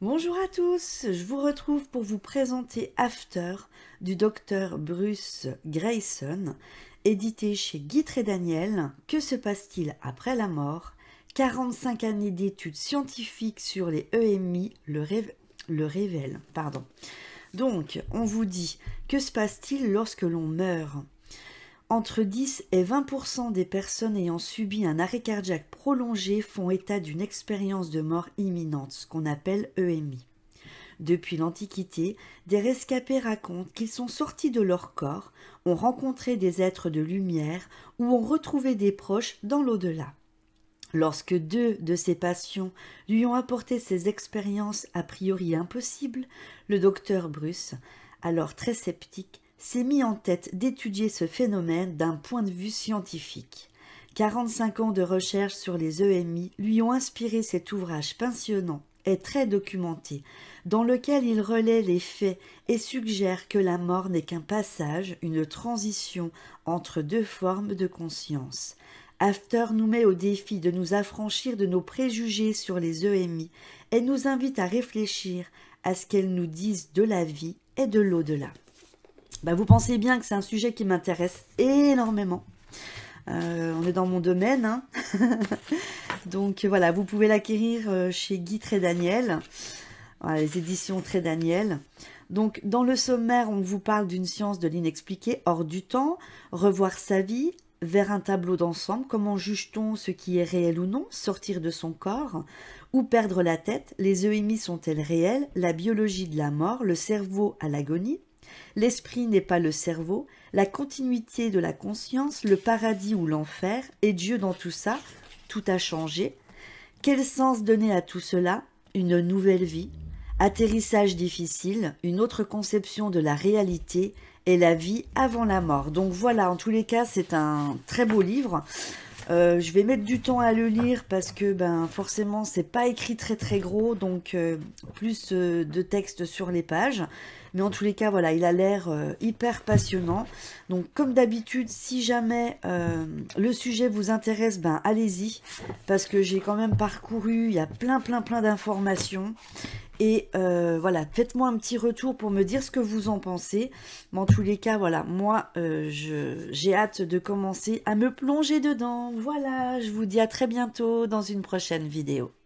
Bonjour à tous, je vous retrouve pour vous présenter After du docteur Bruce Grayson, édité chez Guitre et Daniel. Que se passe-t-il après la mort 45 années d'études scientifiques sur les EMI le, révèlent. Le révèle pardon. Donc, on vous dit, que se passe-t-il lorsque l'on meurt entre 10 et 20 des personnes ayant subi un arrêt cardiaque prolongé font état d'une expérience de mort imminente, ce qu'on appelle EMI. Depuis l'Antiquité, des rescapés racontent qu'ils sont sortis de leur corps, ont rencontré des êtres de lumière ou ont retrouvé des proches dans l'au-delà. Lorsque deux de ces patients lui ont apporté ces expériences a priori impossibles, le docteur Bruce, alors très sceptique, s'est mis en tête d'étudier ce phénomène d'un point de vue scientifique. 45 ans de recherche sur les EMI lui ont inspiré cet ouvrage passionnant et très documenté, dans lequel il relaie les faits et suggère que la mort n'est qu'un passage, une transition entre deux formes de conscience. After nous met au défi de nous affranchir de nos préjugés sur les EMI et nous invite à réfléchir à ce qu'elles nous disent de la vie et de l'au-delà. Bah, vous pensez bien que c'est un sujet qui m'intéresse énormément. Euh, on est dans mon domaine. Hein. Donc voilà, vous pouvez l'acquérir euh, chez Guy Trédaniel. les éditions Trédaniel. Donc dans le sommaire, on vous parle d'une science de l'inexpliqué, hors du temps, revoir sa vie, vers un tableau d'ensemble, comment juge-t-on ce qui est réel ou non, sortir de son corps, ou perdre la tête, les EMI sont-elles réelles, la biologie de la mort, le cerveau à l'agonie, L'esprit n'est pas le cerveau, la continuité de la conscience, le paradis ou l'enfer, et Dieu dans tout ça, tout a changé. Quel sens donner à tout cela Une nouvelle vie, atterrissage difficile, une autre conception de la réalité et la vie avant la mort. Donc voilà, en tous les cas, c'est un très beau livre. Euh, je vais mettre du temps à le lire parce que ben forcément c'est pas écrit très très gros donc euh, plus euh, de texte sur les pages mais en tous les cas voilà il a l'air hyper passionnant donc comme d'habitude si jamais le sujet vous intéresse ben allez-y parce que j'ai quand même parcouru il y a plein plein plein d'informations et euh, voilà, faites-moi un petit retour pour me dire ce que vous en pensez. Mais en tous les cas, voilà, moi, euh, j'ai hâte de commencer à me plonger dedans. Voilà, je vous dis à très bientôt dans une prochaine vidéo.